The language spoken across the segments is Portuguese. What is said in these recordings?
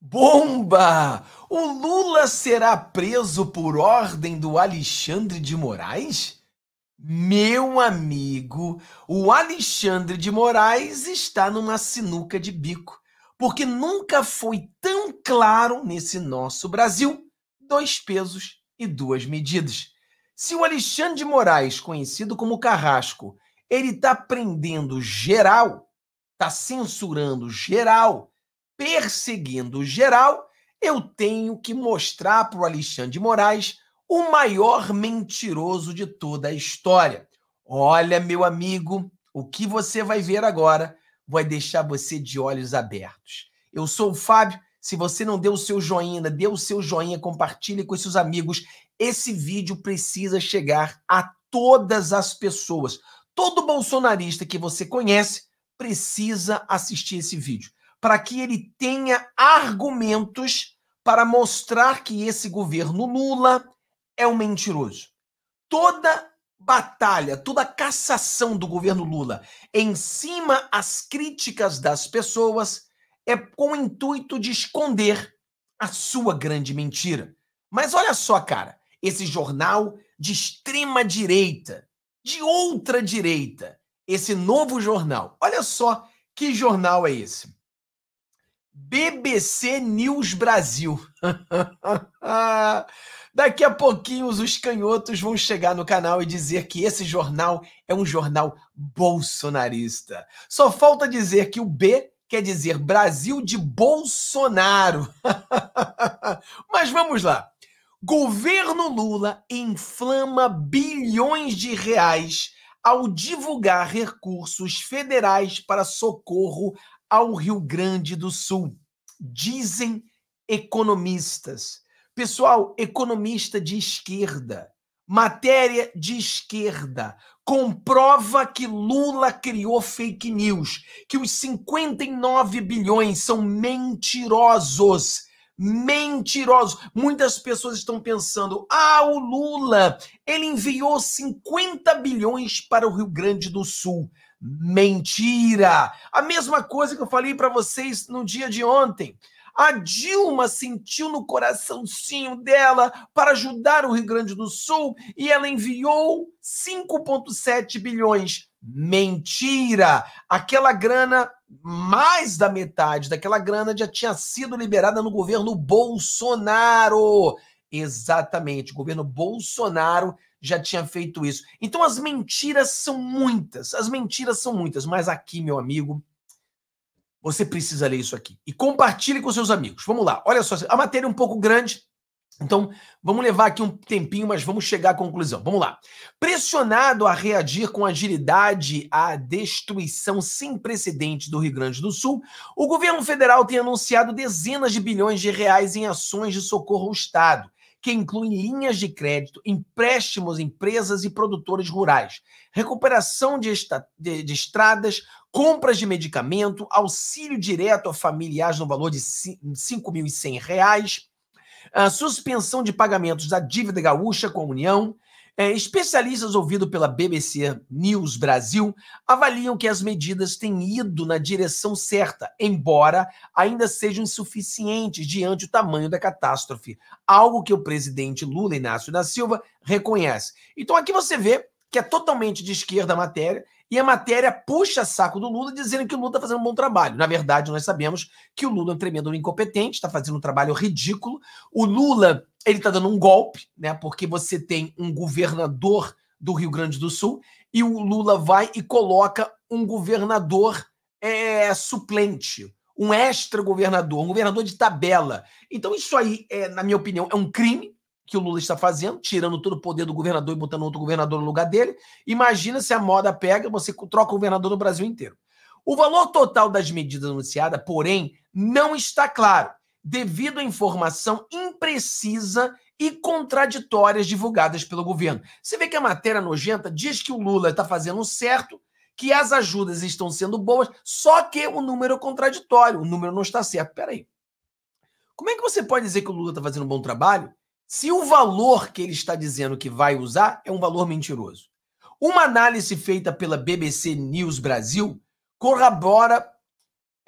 Bomba! O Lula será preso por ordem do Alexandre de Moraes? Meu amigo, o Alexandre de Moraes está numa sinuca de bico, porque nunca foi tão claro nesse nosso Brasil dois pesos e duas medidas. Se o Alexandre de Moraes, conhecido como Carrasco, ele está prendendo geral, está censurando geral, perseguindo geral, eu tenho que mostrar para o Alexandre de Moraes o maior mentiroso de toda a história. Olha, meu amigo, o que você vai ver agora vai deixar você de olhos abertos. Eu sou o Fábio. Se você não deu o seu joinha dê o seu joinha, compartilhe com seus amigos. Esse vídeo precisa chegar a todas as pessoas. Todo bolsonarista que você conhece precisa assistir esse vídeo para que ele tenha argumentos para mostrar que esse governo Lula é um mentiroso. Toda batalha, toda cassação do governo Lula em cima às críticas das pessoas é com o intuito de esconder a sua grande mentira. Mas olha só, cara, esse jornal de extrema direita, de outra direita, esse novo jornal. Olha só que jornal é esse. BBC News Brasil. Daqui a pouquinho os canhotos vão chegar no canal e dizer que esse jornal é um jornal bolsonarista. Só falta dizer que o B quer dizer Brasil de Bolsonaro. Mas vamos lá. Governo Lula inflama bilhões de reais ao divulgar recursos federais para socorro ao Rio Grande do Sul, dizem economistas. Pessoal, economista de esquerda, matéria de esquerda, comprova que Lula criou fake news, que os 59 bilhões são mentirosos. Mentirosos. Muitas pessoas estão pensando: ah, o Lula, ele enviou 50 bilhões para o Rio Grande do Sul. Mentira! A mesma coisa que eu falei para vocês no dia de ontem. A Dilma sentiu no coraçãozinho dela para ajudar o Rio Grande do Sul e ela enviou 5,7 bilhões. Mentira! Aquela grana, mais da metade daquela grana já tinha sido liberada no governo Bolsonaro. Exatamente, o governo Bolsonaro já tinha feito isso. Então as mentiras são muitas, as mentiras são muitas, mas aqui, meu amigo, você precisa ler isso aqui. E compartilhe com seus amigos. Vamos lá, olha só, a matéria é um pouco grande, então vamos levar aqui um tempinho, mas vamos chegar à conclusão. Vamos lá. Pressionado a reagir com agilidade à destruição sem precedentes do Rio Grande do Sul, o governo federal tem anunciado dezenas de bilhões de reais em ações de socorro ao Estado que incluem linhas de crédito, empréstimos, empresas e produtores rurais, recuperação de, esta, de, de estradas, compras de medicamento, auxílio direto a familiares no valor de R$ 5.100, a suspensão de pagamentos da dívida gaúcha com a União, é, especialistas ouvidos pela BBC News Brasil avaliam que as medidas têm ido na direção certa, embora ainda sejam insuficientes diante do tamanho da catástrofe, algo que o presidente Lula Inácio da Silva reconhece. Então aqui você vê que é totalmente de esquerda a matéria, e a matéria puxa saco do Lula dizendo que o Lula está fazendo um bom trabalho. Na verdade, nós sabemos que o Lula é um tremendo incompetente, está fazendo um trabalho ridículo. O Lula ele está dando um golpe, né? Porque você tem um governador do Rio Grande do Sul e o Lula vai e coloca um governador é, suplente, um extra-governador, um governador de tabela. Então, isso aí, é, na minha opinião, é um crime que o Lula está fazendo, tirando todo o poder do governador e botando outro governador no lugar dele. Imagina se a moda pega, você troca o governador no Brasil inteiro. O valor total das medidas anunciadas, porém, não está claro, devido à informação in imprecisa e contraditórias divulgadas pelo governo. Você vê que a matéria nojenta diz que o Lula está fazendo certo, que as ajudas estão sendo boas, só que o número é contraditório, o número não está certo. Peraí. Como é que você pode dizer que o Lula está fazendo um bom trabalho se o valor que ele está dizendo que vai usar é um valor mentiroso? Uma análise feita pela BBC News Brasil corrobora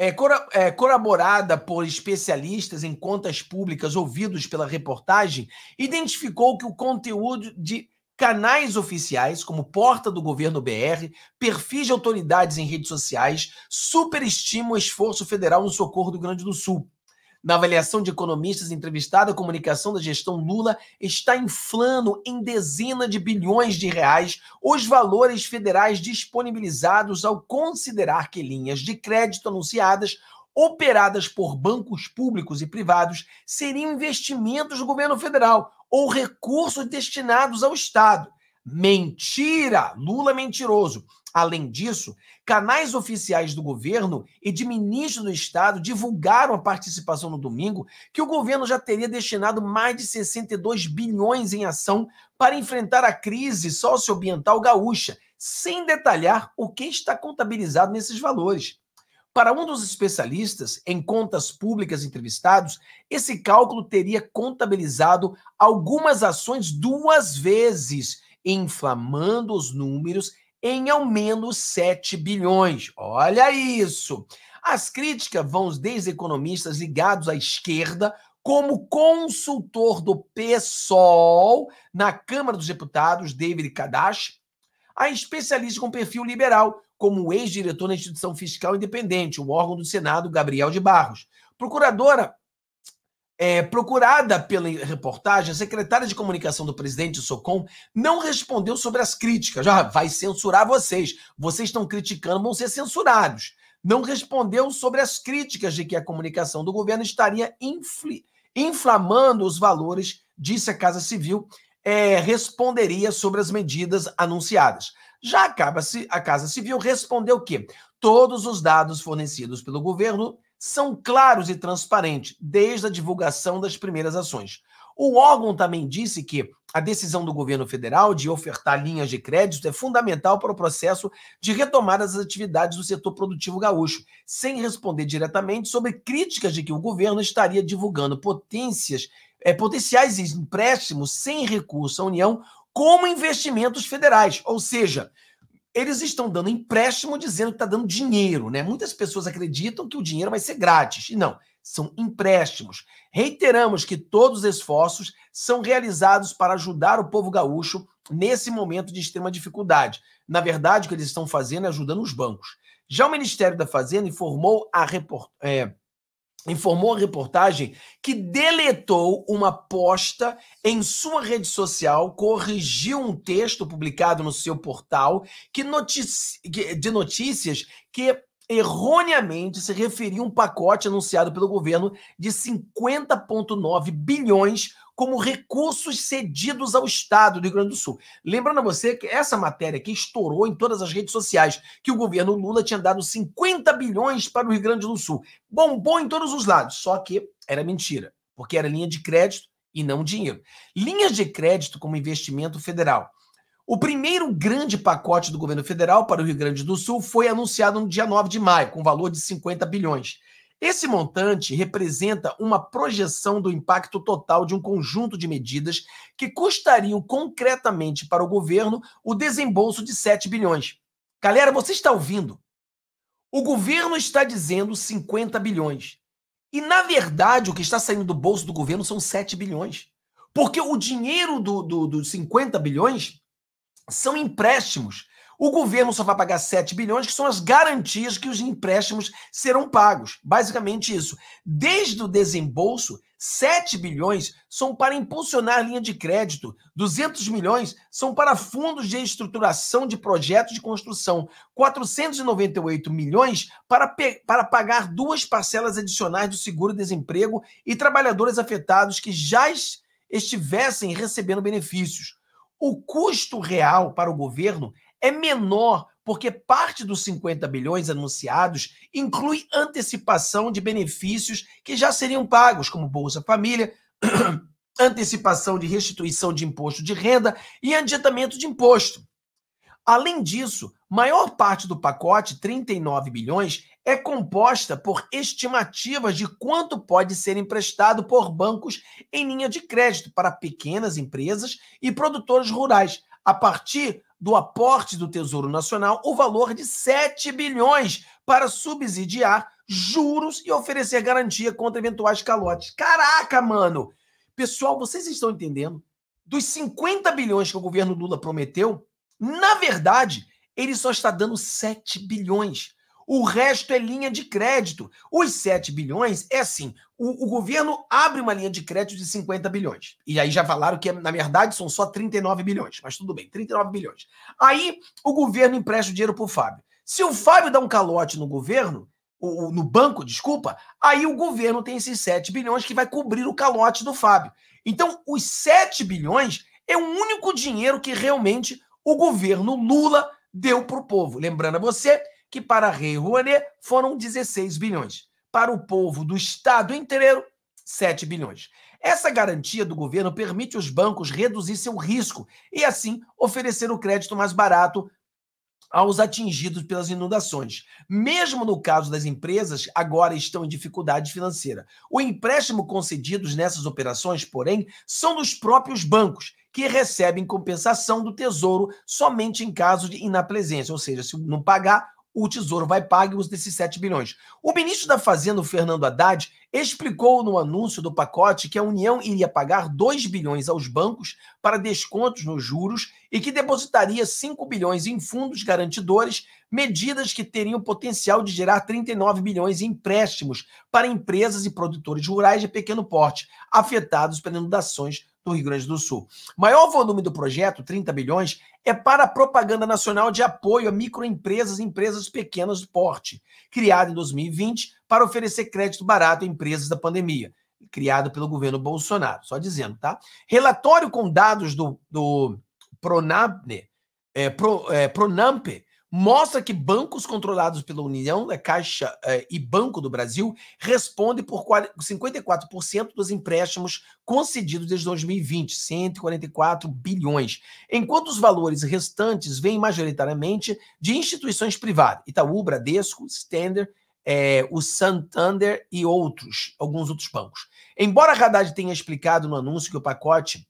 é, cora, é, corroborada por especialistas em contas públicas ouvidos pela reportagem, identificou que o conteúdo de canais oficiais, como Porta do Governo BR, perfis de autoridades em redes sociais, superestima o esforço federal no socorro do Grande do Sul. Na avaliação de economistas entrevistada, a comunicação da gestão Lula está inflando em dezenas de bilhões de reais os valores federais disponibilizados ao considerar que linhas de crédito anunciadas operadas por bancos públicos e privados seriam investimentos do governo federal ou recursos destinados ao Estado. Mentira! Lula é mentiroso. Além disso, canais oficiais do governo e de ministros do Estado divulgaram a participação no domingo que o governo já teria destinado mais de 62 bilhões em ação para enfrentar a crise socioambiental gaúcha, sem detalhar o que está contabilizado nesses valores. Para um dos especialistas em contas públicas entrevistados, esse cálculo teria contabilizado algumas ações duas vezes inflamando os números em ao menos 7 bilhões. Olha isso! As críticas vão desde economistas ligados à esquerda, como consultor do PSOL na Câmara dos Deputados, David Kadash, a especialista com perfil liberal, como o ex-diretor da Instituição Fiscal Independente, o órgão do Senado, Gabriel de Barros. Procuradora é, procurada pela reportagem, a secretária de comunicação do presidente do Socom não respondeu sobre as críticas. Já vai censurar vocês. Vocês estão criticando, vão ser censurados. Não respondeu sobre as críticas de que a comunicação do governo estaria infli, inflamando os valores, disse a Casa Civil, é, responderia sobre as medidas anunciadas. Já acaba -se, a Casa Civil respondeu quê? todos os dados fornecidos pelo governo são claros e transparentes desde a divulgação das primeiras ações. O órgão também disse que a decisão do governo federal de ofertar linhas de crédito é fundamental para o processo de retomada das atividades do setor produtivo gaúcho, sem responder diretamente sobre críticas de que o governo estaria divulgando potências, é, potenciais empréstimos sem recurso à União como investimentos federais, ou seja, eles estão dando empréstimo dizendo que está dando dinheiro, né? Muitas pessoas acreditam que o dinheiro vai ser grátis. E não, são empréstimos. Reiteramos que todos os esforços são realizados para ajudar o povo gaúcho nesse momento de extrema dificuldade. Na verdade, o que eles estão fazendo é ajudando os bancos. Já o Ministério da Fazenda informou a reportagem. É, informou a reportagem que deletou uma posta em sua rede social, corrigiu um texto publicado no seu portal que notici de notícias que erroneamente se referia a um pacote anunciado pelo governo de 50,9 bilhões como recursos cedidos ao Estado do Rio Grande do Sul. Lembrando a você que essa matéria que estourou em todas as redes sociais, que o governo Lula tinha dado 50 bilhões para o Rio Grande do Sul. Bombou em todos os lados, só que era mentira, porque era linha de crédito e não dinheiro. Linhas de crédito como investimento federal. O primeiro grande pacote do governo federal para o Rio Grande do Sul foi anunciado no dia 9 de maio, com valor de 50 bilhões. Esse montante representa uma projeção do impacto total de um conjunto de medidas que custariam concretamente para o governo o desembolso de 7 bilhões. Galera, você está ouvindo? O governo está dizendo 50 bilhões. E, na verdade, o que está saindo do bolso do governo são 7 bilhões. Porque o dinheiro do, do, dos 50 bilhões são empréstimos o governo só vai pagar 7 bilhões, que são as garantias que os empréstimos serão pagos. Basicamente isso. Desde o desembolso, 7 bilhões são para impulsionar a linha de crédito, 200 milhões são para fundos de estruturação de projetos de construção, 498 milhões para, para pagar duas parcelas adicionais do seguro-desemprego e trabalhadores afetados que já estivessem recebendo benefícios. O custo real para o governo é menor, porque parte dos 50 bilhões anunciados inclui antecipação de benefícios que já seriam pagos, como Bolsa Família, antecipação de restituição de imposto de renda e adiantamento de imposto. Além disso, maior parte do pacote, 39 bilhões, é composta por estimativas de quanto pode ser emprestado por bancos em linha de crédito para pequenas empresas e produtores rurais, a partir do aporte do Tesouro Nacional o valor de 7 bilhões para subsidiar juros e oferecer garantia contra eventuais calotes. Caraca, mano! Pessoal, vocês estão entendendo? Dos 50 bilhões que o governo Lula prometeu, na verdade, ele só está dando 7 bilhões. O resto é linha de crédito. Os 7 bilhões é assim: o, o, governo abre uma linha de crédito de 50 bilhões. E aí já falaram que, na verdade, são só 39 bilhões, mas tudo bem, 39 bilhões. Aí o governo empresta o dinheiro para o Fábio. Se o Fábio dá um calote no governo, ou, no banco, desculpa, aí o governo tem esses 7 bilhões que vai cobrir o calote do Fábio. Então, os 7 bilhões é o único dinheiro que realmente o governo Lula deu para o povo. Lembrando a você que para Rei Rouanet foram 16 bilhões, para o povo do estado inteiro, 7 bilhões. Essa garantia do governo permite os bancos reduzir seu risco e, assim, oferecer o crédito mais barato aos atingidos pelas inundações. Mesmo no caso das empresas, agora estão em dificuldade financeira. O empréstimo concedidos nessas operações, porém, são dos próprios bancos, que recebem compensação do tesouro somente em caso de inaplesência, ou seja, se não pagar, o Tesouro vai pagar os desses 7 bilhões. O ministro da Fazenda, Fernando Haddad, explicou no anúncio do pacote que a União iria pagar 2 bilhões aos bancos para descontos nos juros e que depositaria 5 bilhões em fundos garantidores, medidas que teriam o potencial de gerar 39 bilhões em empréstimos para empresas e produtores rurais de pequeno porte, afetados pelas inundações do Rio Grande do Sul. maior volume do projeto, 30 bilhões, é para a propaganda nacional de apoio a microempresas e empresas pequenas de porte, criada em 2020 para oferecer crédito barato a empresas da pandemia, criado pelo governo Bolsonaro. Só dizendo, tá? Relatório com dados do, do Pronampe, é, Pro, é, Pronampe mostra que bancos controlados pela União da né, Caixa eh, e Banco do Brasil respondem por 54% dos empréstimos concedidos desde 2020, 144 bilhões, enquanto os valores restantes vêm majoritariamente de instituições privadas, Itaú, Bradesco, Standard, é, o Santander e outros, alguns outros bancos. Embora a Haddad tenha explicado no anúncio que o pacote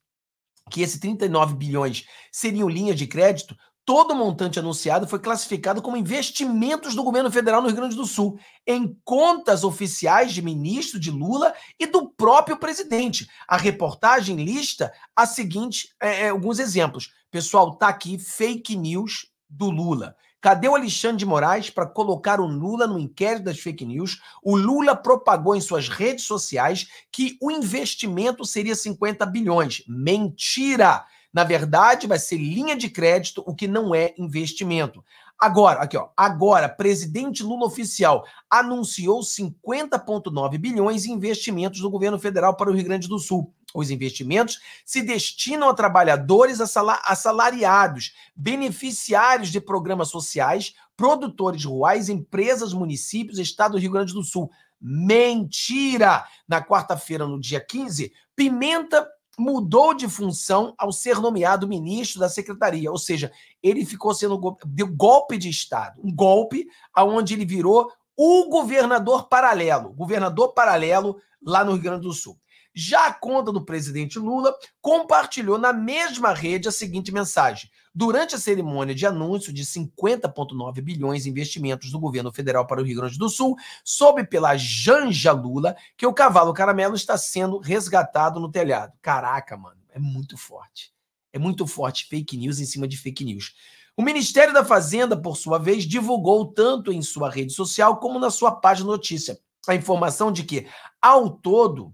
que esses 39 bilhões seriam linhas de crédito, Todo o montante anunciado foi classificado como investimentos do governo federal no Rio Grande do Sul, em contas oficiais de ministro de Lula e do próprio presidente. A reportagem lista a seguinte, é, é alguns exemplos. Pessoal, tá aqui fake news do Lula. Cadê o Alexandre de Moraes para colocar o Lula no inquérito das fake news? O Lula propagou em suas redes sociais que o investimento seria 50 bilhões. Mentira! Na verdade, vai ser linha de crédito, o que não é investimento. Agora, aqui ó, agora, presidente Lula oficial anunciou 50,9 bilhões em investimentos do governo federal para o Rio Grande do Sul. Os investimentos se destinam a trabalhadores assalariados, beneficiários de programas sociais, produtores rurais, empresas, municípios, estado do Rio Grande do Sul. Mentira! Na quarta-feira, no dia 15, Pimenta mudou de função ao ser nomeado ministro da secretaria, ou seja, ele ficou sendo deu golpe de estado, um golpe aonde ele virou o governador paralelo, governador paralelo lá no Rio Grande do Sul. Já a conta do presidente Lula compartilhou na mesma rede a seguinte mensagem: Durante a cerimônia de anúncio de 50,9 bilhões em investimentos do governo federal para o Rio Grande do Sul, soube pela Janja Lula que o cavalo caramelo está sendo resgatado no telhado. Caraca, mano, é muito forte. É muito forte fake news em cima de fake news. O Ministério da Fazenda, por sua vez, divulgou tanto em sua rede social como na sua página notícia a informação de que, ao todo,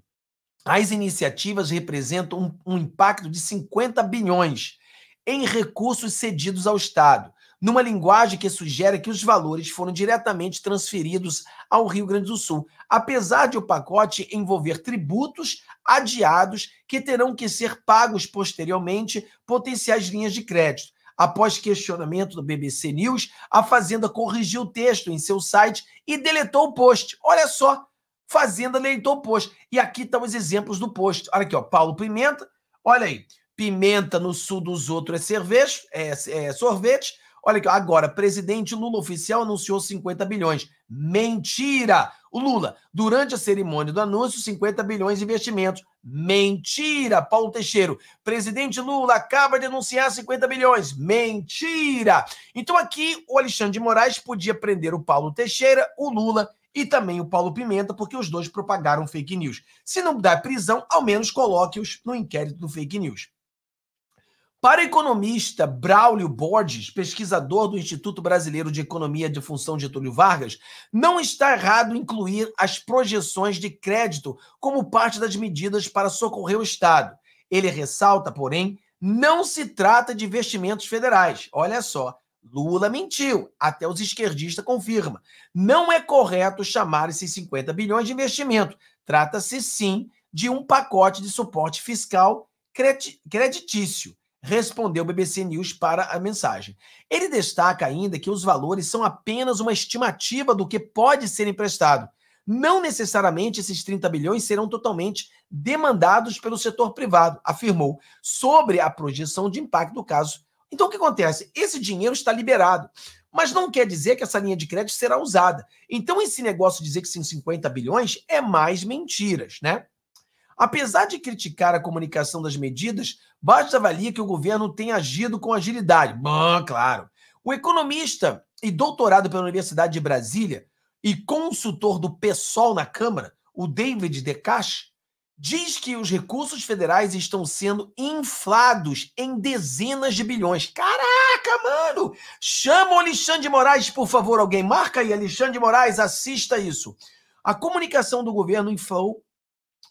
as iniciativas representam um, um impacto de 50 bilhões em recursos cedidos ao Estado, numa linguagem que sugere que os valores foram diretamente transferidos ao Rio Grande do Sul, apesar de o pacote envolver tributos adiados que terão que ser pagos posteriormente potenciais linhas de crédito. Após questionamento do BBC News, a Fazenda corrigiu o texto em seu site e deletou o post. Olha só, Fazenda deletou o post. E aqui estão os exemplos do post. Olha aqui, ó, Paulo Pimenta. Olha aí, Pimenta no sul dos outros é, cerveja, é, é sorvete. Olha aqui, agora, presidente Lula oficial anunciou 50 bilhões. Mentira! O Lula, durante a cerimônia do anúncio, 50 bilhões de investimentos. Mentira! Paulo Teixeira, presidente Lula acaba de anunciar 50 bilhões. Mentira! Então aqui o Alexandre de Moraes podia prender o Paulo Teixeira, o Lula e também o Paulo Pimenta, porque os dois propagaram fake news. Se não dá prisão, ao menos coloque-os no inquérito do fake news. Para economista Braulio Borges, pesquisador do Instituto Brasileiro de Economia de Função de Túlio Vargas, não está errado incluir as projeções de crédito como parte das medidas para socorrer o Estado. Ele ressalta, porém, não se trata de investimentos federais. Olha só, Lula mentiu, até os esquerdistas confirmam. Não é correto chamar esses 50 bilhões de investimento. Trata-se sim de um pacote de suporte fiscal creditício respondeu o BBC News para a mensagem. Ele destaca ainda que os valores são apenas uma estimativa do que pode ser emprestado. Não necessariamente esses 30 bilhões serão totalmente demandados pelo setor privado, afirmou, sobre a projeção de impacto do caso. Então, o que acontece? Esse dinheiro está liberado, mas não quer dizer que essa linha de crédito será usada. Então, esse negócio de dizer que são 50 bilhões é mais mentiras, né? Apesar de criticar a comunicação das medidas, basta avalia que o governo tem agido com agilidade. Bom, claro. O economista e doutorado pela Universidade de Brasília e consultor do PSOL na Câmara, o David Decache, diz que os recursos federais estão sendo inflados em dezenas de bilhões. Caraca, mano! Chama o Alexandre de Moraes, por favor, alguém marca aí, Alexandre de Moraes, assista isso. A comunicação do governo inflou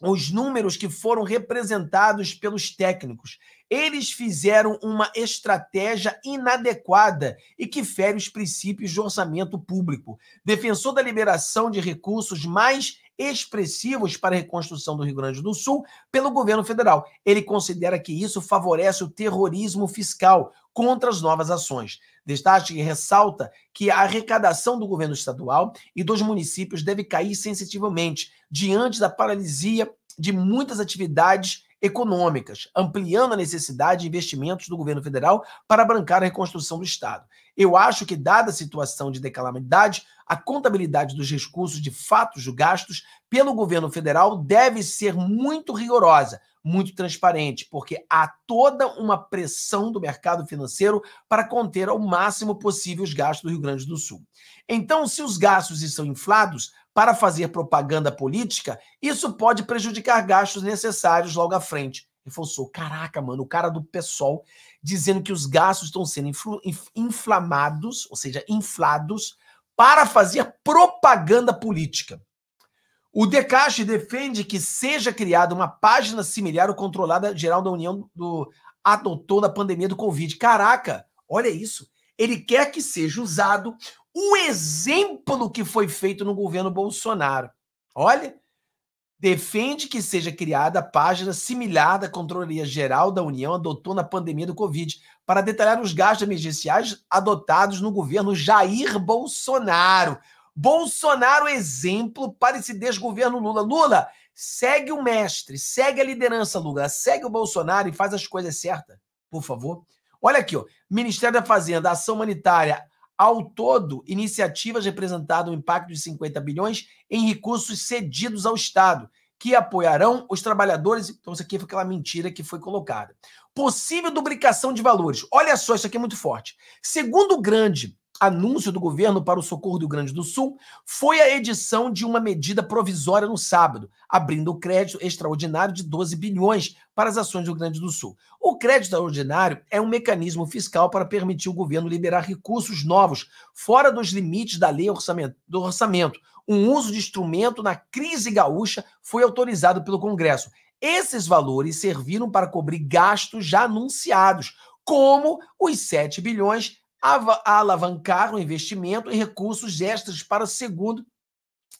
os números que foram representados pelos técnicos. Eles fizeram uma estratégia inadequada e que fere os princípios de orçamento público. Defensor da liberação de recursos mais expressivos para a reconstrução do Rio Grande do Sul pelo governo federal. Ele considera que isso favorece o terrorismo fiscal contra as novas ações. Destaque e ressalta que a arrecadação do governo estadual e dos municípios deve cair sensitivamente diante da paralisia de muitas atividades econômicas, ampliando a necessidade de investimentos do governo federal para bancar a reconstrução do Estado. Eu acho que, dada a situação de decalamidade, a contabilidade dos recursos de fatos de gastos pelo governo federal deve ser muito rigorosa, muito transparente, porque há toda uma pressão do mercado financeiro para conter ao máximo possível os gastos do Rio Grande do Sul. Então, se os gastos estão inflados, para fazer propaganda política, isso pode prejudicar gastos necessários logo à frente. falou: Caraca, mano, o cara do PSOL dizendo que os gastos estão sendo inflamados, ou seja, inflados, para fazer propaganda política. O Decache defende que seja criada uma página similar ou controlada geral da União do adotou na pandemia do Covid. Caraca, olha isso ele quer que seja usado o exemplo que foi feito no governo Bolsonaro. Olha, defende que seja criada a página similar da Controleria Geral da União adotou na pandemia do Covid para detalhar os gastos emergenciais adotados no governo Jair Bolsonaro. Bolsonaro é exemplo para esse desgoverno Lula. Lula, segue o mestre, segue a liderança Lula, segue o Bolsonaro e faz as coisas certas, por favor. Olha aqui, ó. Ministério da Fazenda, ação humanitária. Ao todo, iniciativas representaram um impacto de 50 bilhões em recursos cedidos ao Estado, que apoiarão os trabalhadores. Então, isso aqui foi aquela mentira que foi colocada. Possível duplicação de valores. Olha só, isso aqui é muito forte. Segundo o grande anúncio do governo para o socorro do Grande do Sul foi a edição de uma medida provisória no sábado, abrindo o crédito extraordinário de 12 bilhões para as ações do Grande do Sul. O crédito extraordinário é um mecanismo fiscal para permitir o governo liberar recursos novos, fora dos limites da lei do orçamento. Um uso de instrumento na crise gaúcha foi autorizado pelo Congresso. Esses valores serviram para cobrir gastos já anunciados, como os 7 bilhões alavancar o investimento em recursos extras para segundo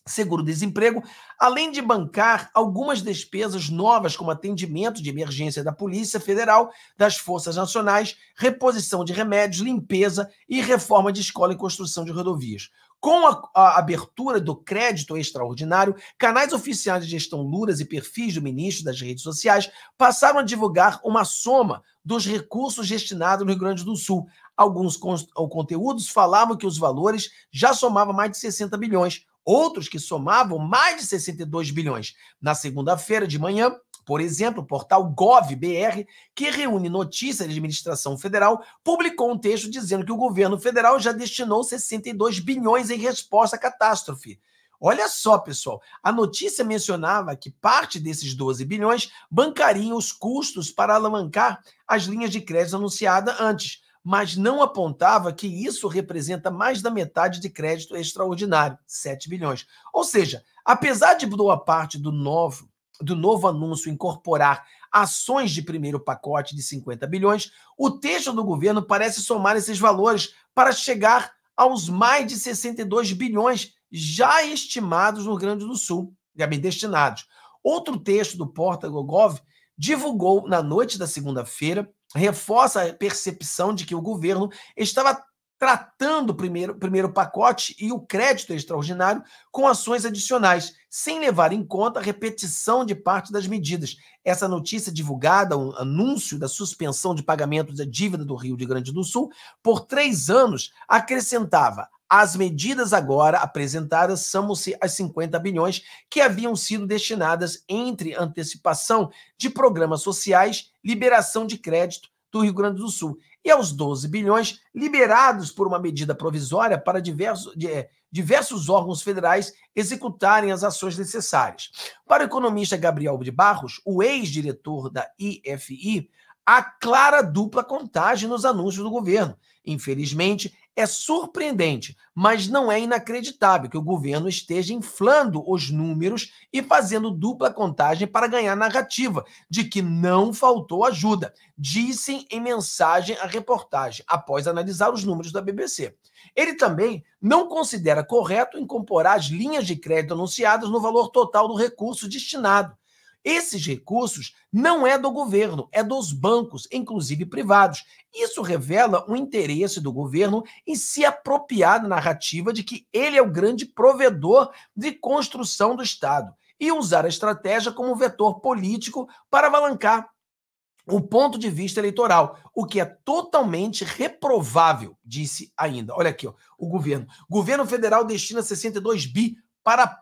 seguro-desemprego, além de bancar algumas despesas novas, como atendimento de emergência da Polícia Federal, das Forças Nacionais, reposição de remédios, limpeza e reforma de escola e construção de rodovias. Com a, a, abertura do crédito extraordinário, canais oficiais de gestão Luras e perfis do ministro das redes sociais passaram a divulgar uma soma dos recursos destinados no Rio Grande do Sul, Alguns conteúdos falavam que os valores já somavam mais de 60 bilhões, outros que somavam mais de 62 bilhões. Na segunda-feira de manhã, por exemplo, o portal GovBR, que reúne notícias de administração federal, publicou um texto dizendo que o governo federal já destinou 62 bilhões em resposta à catástrofe. Olha só, pessoal, a notícia mencionava que parte desses 12 bilhões bancariam os custos para alavancar as linhas de crédito anunciadas antes, mas não apontava que isso representa mais da metade de crédito extraordinário, 7 bilhões. Ou seja, apesar de boa parte do novo, do novo anúncio incorporar ações de primeiro pacote de 50 bilhões, o texto do governo parece somar esses valores para chegar aos mais de 62 bilhões já estimados no Rio Grande do Sul, já bem destinados. Outro texto do Porta Gogov divulgou na noite da segunda-feira reforça a percepção de que o governo estava tratando o primeiro, primeiro pacote e o crédito extraordinário com ações adicionais, sem levar em conta a repetição de parte das medidas. Essa notícia é divulgada, um anúncio da suspensão de pagamento da dívida do Rio de Grande do Sul por três anos, acrescentava as medidas agora apresentadas somam-se às 50 bilhões que haviam sido destinadas entre antecipação de programas sociais, liberação de crédito do Rio Grande do Sul e aos 12 bilhões liberados por uma medida provisória para diversos, de, eh, diversos órgãos federais executarem as ações necessárias. Para o economista Gabriel de Barros, o ex-diretor da IFI, há clara dupla contagem nos anúncios do governo. Infelizmente, é surpreendente, mas não é inacreditável que o governo esteja inflando os números e fazendo dupla contagem para ganhar narrativa de que não faltou ajuda, dissem em mensagem à reportagem, após analisar os números da BBC. Ele também não considera correto incorporar as linhas de crédito anunciadas no valor total do recurso destinado esses recursos não é do governo, é dos bancos, inclusive privados. Isso revela o interesse do governo em se apropriar da narrativa de que ele é o grande provedor de construção do Estado e usar a estratégia como vetor político para avalancar o ponto de vista eleitoral, o que é totalmente reprovável, disse ainda. Olha aqui, ó, o governo. Governo federal destina 62 bi para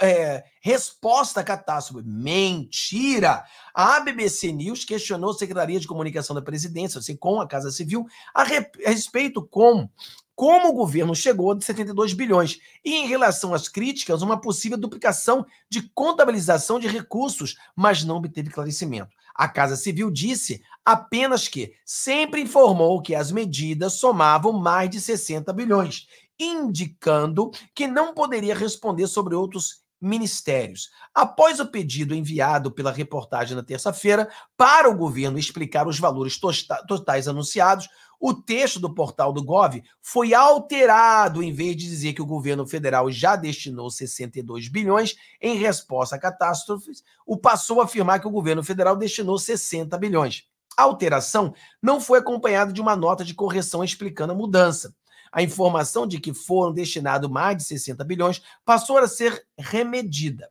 é, resposta à catástrofe. Mentira! A BBC News questionou a Secretaria de Comunicação da Presidência, assim, com a Casa Civil, a, a respeito com como o governo chegou a 72 bilhões. E em relação às críticas, uma possível duplicação de contabilização de recursos, mas não obteve esclarecimento. A Casa Civil disse apenas que sempre informou que as medidas somavam mais de 60 bilhões indicando que não poderia responder sobre outros ministérios. Após o pedido enviado pela reportagem na terça-feira para o governo explicar os valores totais anunciados, o texto do portal do Gov foi alterado em vez de dizer que o governo federal já destinou 62 bilhões em resposta a catástrofes, o passou a afirmar que o governo federal destinou 60 bilhões. A alteração não foi acompanhada de uma nota de correção explicando a mudança. A informação de que foram destinados mais de 60 bilhões passou a ser remedida,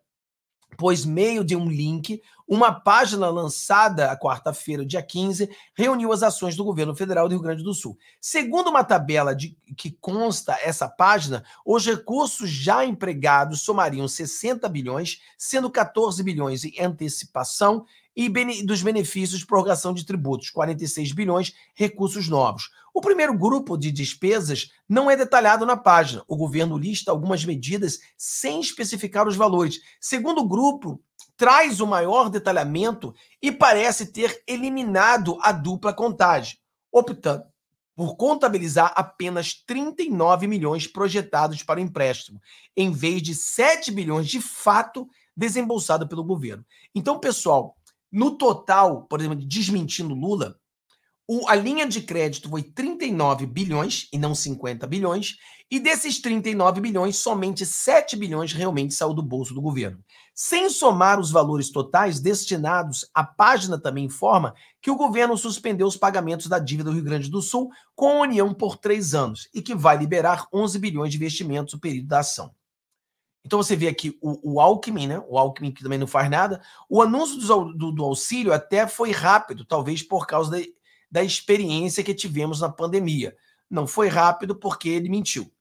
pois meio de um link uma página lançada a quarta-feira, dia 15, reuniu as ações do governo federal do Rio Grande do Sul. Segundo uma tabela de que consta essa página, os recursos já empregados somariam 60 bilhões, sendo 14 bilhões em antecipação e dos benefícios de prorrogação de tributos, 46 bilhões, recursos novos. O primeiro grupo de despesas não é detalhado na página. O governo lista algumas medidas sem especificar os valores. Segundo grupo traz o maior detalhamento e parece ter eliminado a dupla contagem, optando por contabilizar apenas 39 milhões projetados para o empréstimo, em vez de 7 bilhões de fato desembolsado pelo governo. Então, pessoal, no total, por exemplo, desmentindo Lula, o, a linha de crédito foi 39 bilhões e não 50 bilhões, e desses 39 bilhões, somente 7 bilhões realmente saiu do bolso do governo. Sem somar os valores totais destinados, a página também informa que o governo suspendeu os pagamentos da dívida do Rio Grande do Sul com a União por três anos e que vai liberar 11 bilhões de investimentos no período da ação. Então você vê aqui o, o, Alckmin, né? O Alckmin que também não faz nada. O anúncio do, do, do auxílio até foi rápido, talvez por causa da da experiência que tivemos na pandemia. Não foi rápido porque ele mentiu.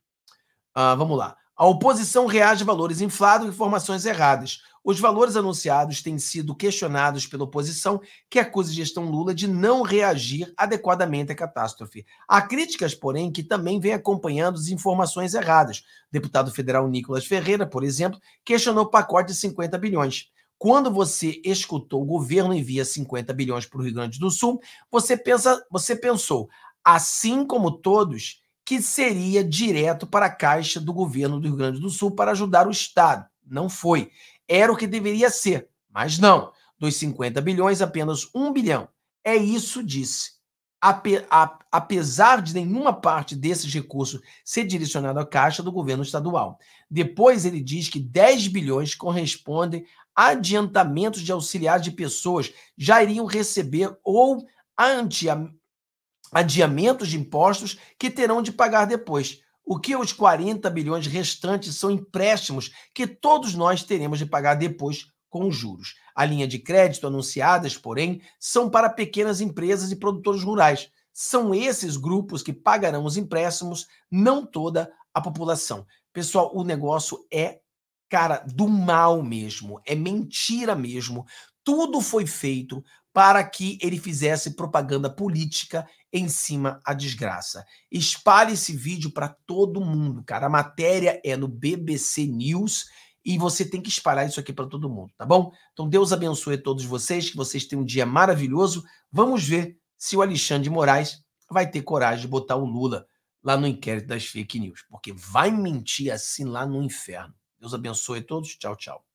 Ah, vamos lá. A oposição reage a valores inflados e informações erradas. Os valores anunciados têm sido questionados pela oposição, que acusa a gestão Lula de não reagir adequadamente à catástrofe. Há críticas, porém, que também vêm acompanhando as informações erradas. O deputado federal Nicolas Ferreira, por exemplo, questionou o pacote de 50 bilhões. Quando você escutou o governo envia 50 bilhões para o Rio Grande do Sul, você, pensa, você pensou, assim como todos, que seria direto para a caixa do governo do Rio Grande do Sul para ajudar o Estado. Não foi. Era o que deveria ser, mas não. Dos 50 bilhões, apenas 1 bilhão. É isso, disse. Ape, a, apesar de nenhuma parte desses recursos ser direcionado à caixa do governo estadual. Depois ele diz que 10 bilhões correspondem adiantamentos de auxiliares de pessoas já iriam receber ou adiamentos de impostos que terão de pagar depois. O que os 40 bilhões restantes são empréstimos que todos nós teremos de pagar depois com juros. A linha de crédito anunciadas, porém, são para pequenas empresas e produtores rurais. São esses grupos que pagarão os empréstimos, não toda a população. Pessoal, o negócio é cara, do mal mesmo, é mentira mesmo. Tudo foi feito para que ele fizesse propaganda política em cima a desgraça. Espalhe esse vídeo para todo mundo, cara. A matéria é no BBC News e você tem que espalhar isso aqui para todo mundo, tá bom? Então Deus abençoe todos vocês, que vocês tenham um dia maravilhoso. Vamos ver se o Alexandre de Moraes vai ter coragem de botar o Lula lá no inquérito das fake news, porque vai mentir assim lá no inferno. Deus abençoe todos. Tchau, tchau.